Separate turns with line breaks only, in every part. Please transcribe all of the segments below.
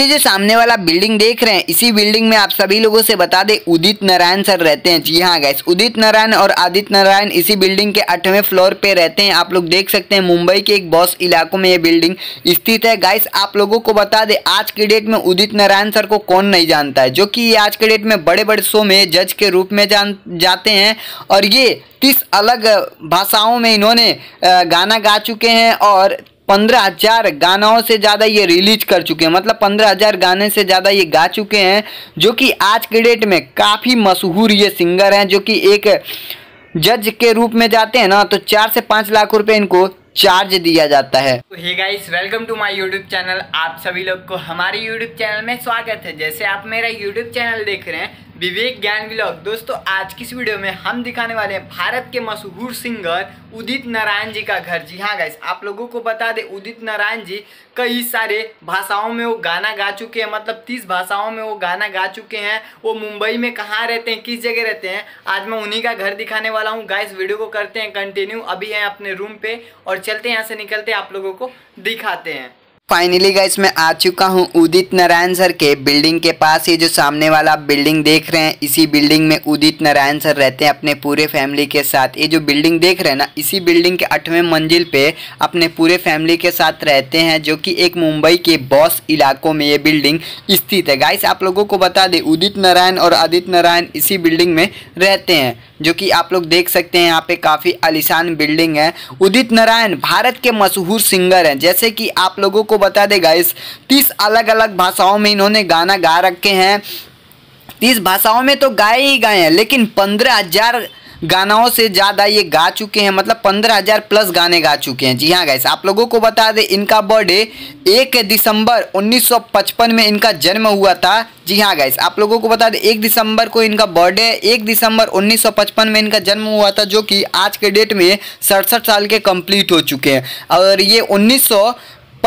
बच्चे जो सामने वाला बिल्डिंग देख रहे हैं इसी बिल्डिंग में आप सभी लोगों से बता दें उदित नारायण सर रहते हैं जी हाँ गैस उदित नारायण और आदित्य नारायण इसी बिल्डिंग के आठवें फ्लोर पे रहते हैं आप लोग देख सकते हैं मुंबई के एक बॉस इलाकों में ये बिल्डिंग स्थित है गाइस आप लोगों को बता दे आज के डेट में उदित नारायण सर को कौन नहीं जानता है जो कि ये आज के डेट में बड़े बड़े शो में जज के रूप में जान जाते हैं और ये तीस अलग भाषाओं में इन्होंने गाना गा चुके हैं और पंद्रह हजार गानों से ज़्यादा ये रिलीज कर चुके हैं मतलब पंद्रह हजार गाने से ज़्यादा ये गा चुके हैं जो कि आज के डेट में काफ़ी मशहूर ये सिंगर हैं जो कि एक जज के रूप में जाते हैं ना तो चार से पाँच लाख रुपए इनको चार्ज दिया जाता है
hey guys welcome to my YouTube channel आप सभी लोग को हमारे यूट्यूब चैनल में स्वागत है जैसे आप मेरा यूट्यूब चैनल देख रहे हैं विवेक ज्ञान ब्लॉग दोस्तों आज की इस वीडियो में हम दिखाने वाले हैं भारत के मशहूर सिंगर उदित नारायण जी का घर जी हाँ गाइस आप लोगों को बता दें उदित नारायण जी कई सारे भाषाओं में वो गाना गा चुके हैं मतलब तीस भाषाओं में वो गाना गा चुके हैं वो मुंबई में कहाँ रहते हैं किस जगह रहते हैं आज मैं उन्हीं का घर दिखाने वाला हूँ गाइस वीडियो को करते हैं कंटिन्यू अभी हैं अपने रूम पे और चलते यहाँ से निकलते हैं आप लोगों को दिखाते हैं
फाइनली गाइस मैं आ चुका हूं उदित नारायण सर के बिल्डिंग के पास ये जो सामने वाला बिल्डिंग देख रहे हैं इसी बिल्डिंग में उदित नारायण सर रहते हैं अपने पूरे फैमिली के साथ ये जो बिल्डिंग देख रहे हैं ना इसी बिल्डिंग के आठवें मंजिल पे अपने पूरे फैमिली के साथ रहते हैं जो कि एक मुंबई के बॉस इलाकों में ये बिल्डिंग स्थित है गाइस आप लोगों को बता दें उदित नारायण और आदित्य नारायण इसी बिल्डिंग में रहते हैं जो कि आप लोग देख सकते हैं यहाँ पे काफ़ी आलिशान बिल्डिंग है उदित नारायण भारत के मशहूर सिंगर हैं जैसे कि आप लोगों को बता दे गाइस तीस अलग अलग भाषाओं में इन्होंने गाना गा रखे हैं तीस भाषाओं में तो गाए ही गाए हैं लेकिन पंद्रह हजार गानाओं से ज़्यादा ये गा चुके हैं मतलब पंद्रह हज़ार प्लस गाने गा चुके हैं जी हाँ गाइस आप लोगों को बता दें इनका बर्थडे एक दिसंबर 1955 में इनका जन्म हुआ था जी हाँ गाइस आप लोगों को बता दें एक दिसंबर को इनका बर्थडे है एक दिसंबर 1955 में इनका जन्म हुआ था जो कि आज के डेट में सड़सठ साल के कंप्लीट हो चुके हैं और ये उन्नीस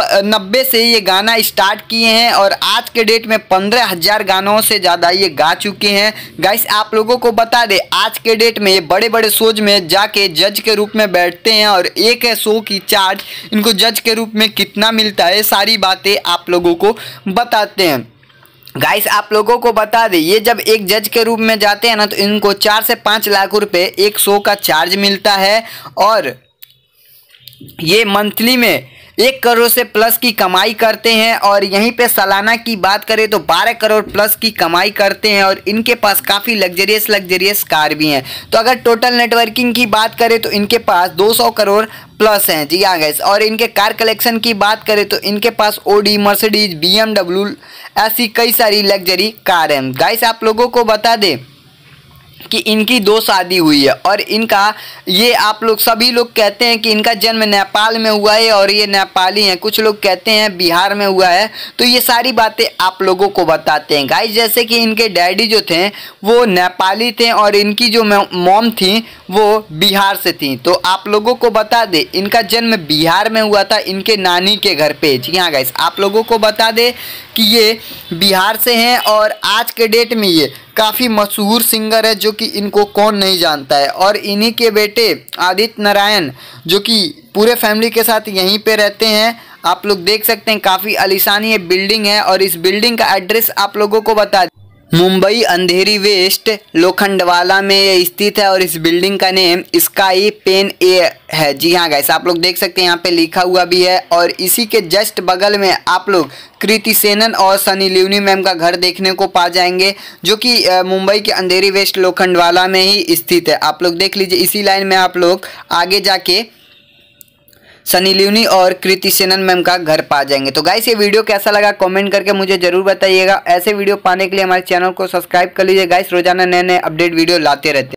नब्बे से ये गाना स्टार्ट किए हैं और आज के डेट में पंद्रह हज़ार गानों से ज़्यादा ये गा चुके हैं गाइस आप लोगों को बता दें आज के डेट में ये बड़े बड़े शोज में जाके जज के रूप में बैठते हैं और एक है शो की चार्ज इनको जज के रूप में कितना मिलता है सारी बातें आप लोगों को बताते हैं गाइस आप लोगों को बता दें ये जब एक जज के रूप में जाते हैं ना तो इनको चार से पाँच लाख रुपए एक शो का चार्ज मिलता है और ये मंथली में एक करोड़ से प्लस की कमाई करते हैं और यहीं पे सालाना की बात करें तो 12 करोड़ प्लस की कमाई करते हैं और इनके पास काफ़ी लग्जरियस लग्जरियस कार भी हैं तो अगर टोटल नेटवर्किंग की बात करें तो इनके पास 200 करोड़ प्लस हैं जी हाँ गैस और इनके कार कलेक्शन की बात करें तो इनके पास ओडी मर्सिडीज बी ऐसी कई सारी लग्जरी कार हैं गाइस आप लोगों को बता दें कि इनकी दो शादी हुई है और इनका ये आप लोग सभी लोग कहते हैं कि इनका जन्म नेपाल में हुआ है और ये नेपाली हैं कुछ लोग कहते हैं बिहार में हुआ है तो ये सारी बातें आप लोगों को बताते हैं गाइस जैसे कि इनके डैडी जो थे वो नेपाली थे और इनकी जो मॉम थी वो बिहार से थी तो आप लोगों को बता दे इनका जन्म बिहार में हुआ था इनके नानी के घर पर जी हाँ गाइस आप लोगों को बता दे कि ये बिहार से हैं और आज के डेट में ये काफ़ी मशहूर सिंगर है जो कि इनको कौन नहीं जानता है और इन्हीं के बेटे आदित्य नारायण जो कि पूरे फैमिली के साथ यहीं पे रहते हैं आप लोग देख सकते हैं काफ़ी आलिशानी ये बिल्डिंग है और इस बिल्डिंग का एड्रेस आप लोगों को बता दें मुंबई अंधेरी वेस्ट लोखंडवाला में ये स्थित है और इस बिल्डिंग का नेम स्काई पेन ए है जी हाँ गैस आप लोग देख सकते हैं यहाँ पे लिखा हुआ भी है और इसी के जस्ट बगल में आप लोग कृति सेनन और सनी लिवनी मैम का घर देखने को पा जाएंगे जो कि मुंबई के अंधेरी वेस्ट लोखंडवाला में ही स्थित है आप लोग देख लीजिए इसी लाइन में आप लोग आगे जाके सनी लिवनी और कृति सेनन मैम का घर पा जाएंगे तो गाइस ये वीडियो कैसा लगा कमेंट करके मुझे जरूर बताइएगा ऐसे वीडियो पाने के लिए हमारे चैनल को सब्सक्राइब कर लीजिए गाइस रोजाना नए नए अपडेट वीडियो लाते रहते